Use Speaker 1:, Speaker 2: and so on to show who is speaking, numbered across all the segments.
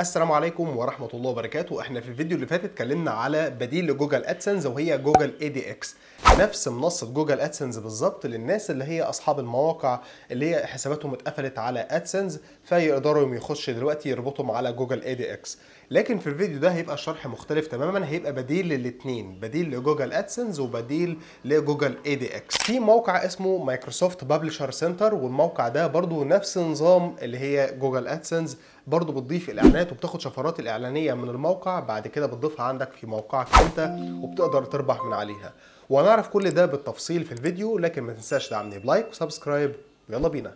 Speaker 1: السلام عليكم ورحمة الله وبركاته احنا في الفيديو اللي فات اتكلمنا على بديل لجوجل ادسنس وهي جوجل اي دي اكس نفس منصة جوجل ادسنس بالظبط للناس اللي هي اصحاب المواقع اللي هي حساباتهم اتقفلت على ادسنس فيقدروا يخشوا دلوقتي يربطهم على جوجل اي دي اكس لكن في الفيديو ده هيبقى الشرح مختلف تماما هيبقى بديل للاثنين بديل لجوجل ادسنس وبديل لجوجل اي دي اكس في موقع اسمه مايكروسوفت بابلشر سنتر والموقع ده برضو نفس نظام اللي هي جوجل ادسنس برضه بتضيف الاعلانات وبتاخد شفرات الاعلانيه من الموقع بعد كده بتضيفها عندك في موقعك انت وبتقدر تربح من عليها وهنعرف كل ده بالتفصيل في الفيديو لكن ما تنساش دعمني بلايك وسبسكرايب يلا بينا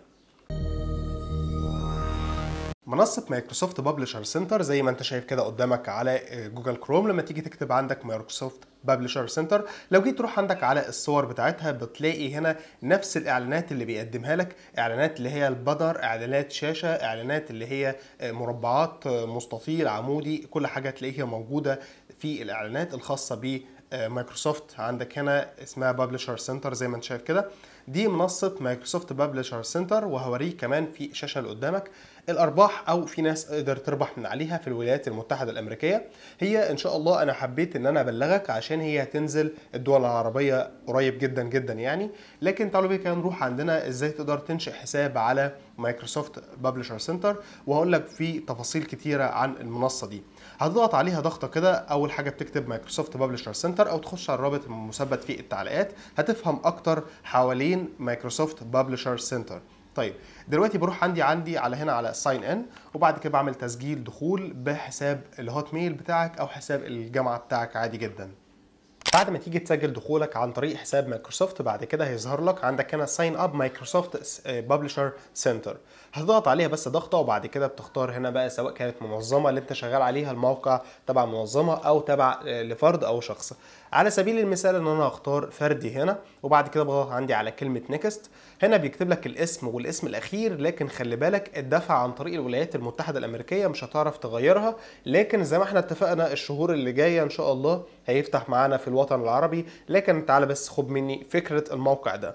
Speaker 1: منصه مايكروسوفت ببلشر سنتر زي ما انت شايف كده قدامك على آه، جوجل كروم لما تيجي تكتب عندك مايكروسوفت ببلشر سنتر لو جيت تروح عندك على الصور بتاعتها بتلاقي هنا نفس الاعلانات اللي بيقدمها لك اعلانات اللي هي البدر اعلانات شاشه اعلانات اللي هي آه، مربعات آه، مستطيل عمودي كل حاجه تلاقيها موجوده في الاعلانات الخاصه ب مايكروسوفت عندك هنا اسمها ببلشر سنتر زي ما انت شايف كده دي منصه مايكروسوفت ببلشر سنتر وهوريك كمان في الشاشه اللي قدامك الارباح او في ناس تقدر تربح من عليها في الولايات المتحده الامريكيه هي ان شاء الله انا حبيت ان انا ابلغك عشان هي هتنزل الدول العربيه قريب جدا جدا يعني لكن تعالوا بينا نروح عندنا ازاي تقدر تنشئ حساب على مايكروسوفت ببلشر سنتر وهقول لك في تفاصيل كتيره عن المنصه دي هتضغط عليها ضغطه كده اول حاجه بتكتب مايكروسوفت ببلشر سنتر او تخش على الرابط المثبت في التعليقات هتفهم اكتر حوالين مايكروسوفت ببلشر سنتر طيب دلوقتي بروح عندي عندي على هنا على ساين ان وبعد كده بعمل تسجيل دخول بحساب الهوت ميل بتاعك او حساب الجامعه بتاعك عادي جدا بعد ما تيجي تسجل دخولك عن طريق حساب مايكروسوفت بعد كده هيظهر لك عندك هنا ساين اب مايكروسوفت ببلشر سنتر آه، هتضغط عليها بس ضغطه وبعد كده بتختار هنا بقى سواء كانت منظمه اللي انت شغال عليها الموقع تبع منظمه او تبع آه، لفرد او شخص على سبيل المثال ان انا هختار فردي هنا وبعد كده بضغط عندي على كلمه نيكست هنا بيكتب لك الاسم والاسم الاخير لكن خلي بالك الدفع عن طريق الولايات المتحده الامريكيه مش هتعرف تغيرها لكن زي ما احنا اتفقنا الشهور اللي جايه ان شاء الله هيفتح معانا في الوقت الوطن العربي لكن تعالى بس خد مني فكره الموقع ده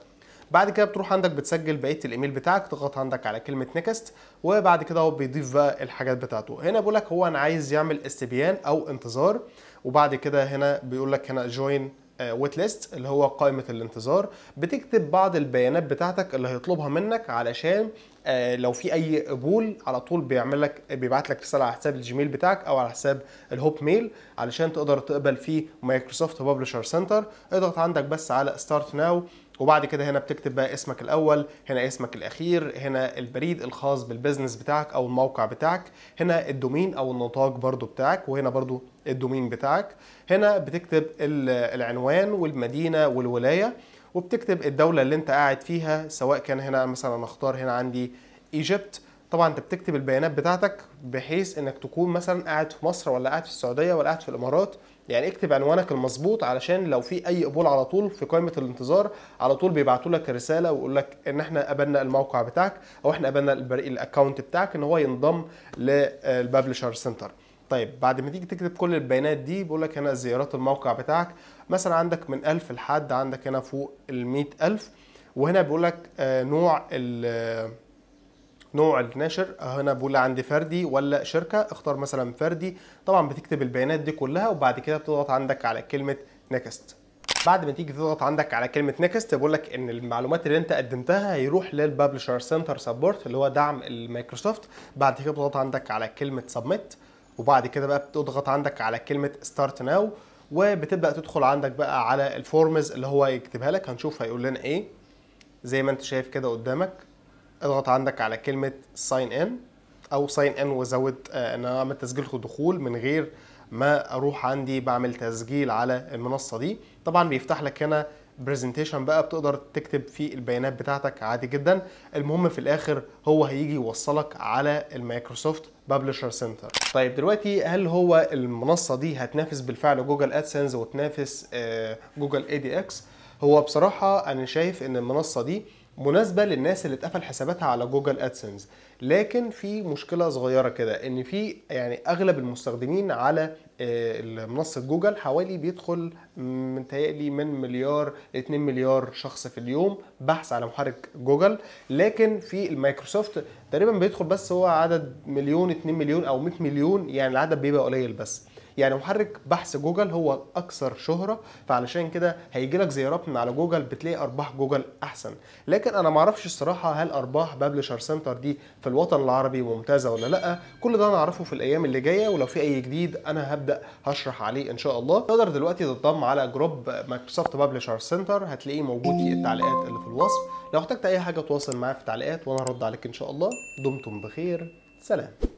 Speaker 1: بعد كده بتروح عندك بتسجل بقيه الايميل بتاعك تضغط عندك على كلمه نيكست وبعد كده هو بيضيف بقى الحاجات بتاعته هنا بيقول لك هو انا عايز يعمل استبيان او انتظار وبعد كده هنا بيقول لك هنا جوين ويت آه، ليست اللي هو قائمه الانتظار بتكتب بعض البيانات بتاعتك اللي هيطلبها منك علشان آه، لو في اي قبول على طول بيعمل لك بيبعت لك رساله على حساب الجيميل بتاعك او على حساب الهوب ميل علشان تقدر تقبل في مايكروسوفت بابلشر سنتر اضغط عندك بس على ستارت ناو وبعد كده هنا بتكتب بقى اسمك الاول هنا اسمك الاخير هنا البريد الخاص بالبيزنس بتاعك او الموقع بتاعك هنا الدومين او النطاق برضو بتاعك وهنا برضو الدومين بتاعك هنا بتكتب العنوان والمدينه والولايه وبتكتب الدوله اللي انت قاعد فيها سواء كان هنا مثلا اختار هنا عندي ايجيبت طبعا انت بتكتب البيانات بتاعتك بحيث انك تكون مثلا قاعد في مصر ولا قاعد في السعوديه ولا قاعد في الامارات يعني اكتب عنوانك المظبوط علشان لو في اي قبول على طول في قائمه الانتظار على طول بيبعتوا لك رساله ويقول لك ان احنا قبلنا الموقع بتاعك او احنا قبلنا الاكونت بتاعك ان هو ينضم للببلشر سنتر طيب بعد ما تيجي تكتب كل البيانات دي بيقول لك هنا زيارات الموقع بتاعك مثلا عندك من 1000 لحد عندك هنا فوق ال 100000 وهنا بيقول لك آه، نوع ال نوع الناشر هنا بقول عندي فردي ولا شركه اختار مثلا فردي طبعا بتكتب البيانات دي كلها وبعد كده بتضغط عندك على كلمه نكست بعد ما تيجي تضغط عندك على كلمه نكست بيقول لك ان المعلومات اللي انت قدمتها هيروح للببلشر سنتر سبورت اللي هو دعم المايكروسوفت بعد كده بتضغط عندك على كلمه سبميت وبعد كده بقى بتضغط عندك على كلمه ستارت ناو وبتبدا تدخل عندك بقى على الفورمز اللي هو يكتبها لك هنشوف هيقول لنا ايه زي ما انت شايف كده قدامك اضغط عندك على كلمه ساين ان او ساين ان وزود آه، ان انا اعمل تسجيل دخول من غير ما اروح عندي بعمل تسجيل على المنصه دي طبعا بيفتح لك هنا برزنتيشن بقى بتقدر تكتب فيه البيانات بتاعتك عادي جدا المهم في الاخر هو هيجي يوصلك على المايكروسوفت بابلشر سنتر طيب دلوقتي هل هو المنصه دي هتنافس بالفعل جوجل ادسنس وتنافس آه، جوجل اي دي اكس هو بصراحه انا شايف ان المنصه دي مناسبه للناس اللي اتقفل حساباتها على جوجل ادسنس لكن في مشكله صغيره كده ان في يعني اغلب المستخدمين على آه، منصه جوجل حوالي بيدخل متهيألي من, من مليار ل 2 مليار شخص في اليوم بحث على محرك جوجل لكن في المايكروسوفت تقريبا بيدخل بس هو عدد مليون 2 مليون او 100 مليون يعني العدد بيبقى قليل بس يعني محرك بحث جوجل هو الاكثر شهره فعلشان كده هيجي لك زيارات من على جوجل بتلاقي ارباح جوجل احسن لكن انا ما اعرفش الصراحه هل ارباح بابلشر سنتر دي في الوطن العربي ممتازه ولا لا كل ده انا اعرفه في الايام اللي جايه ولو في اي جديد انا هبدا هشرح عليه ان شاء الله تقدر دلوقتي تنضم على جروب مايكروسوفت بابلشر سنتر هتلاقيه موجود في التعليقات اللي في الوصف لو احتجت اي حاجه تواصل معايا في التعليقات وانا هرد عليك ان شاء الله دمتم بخير سلام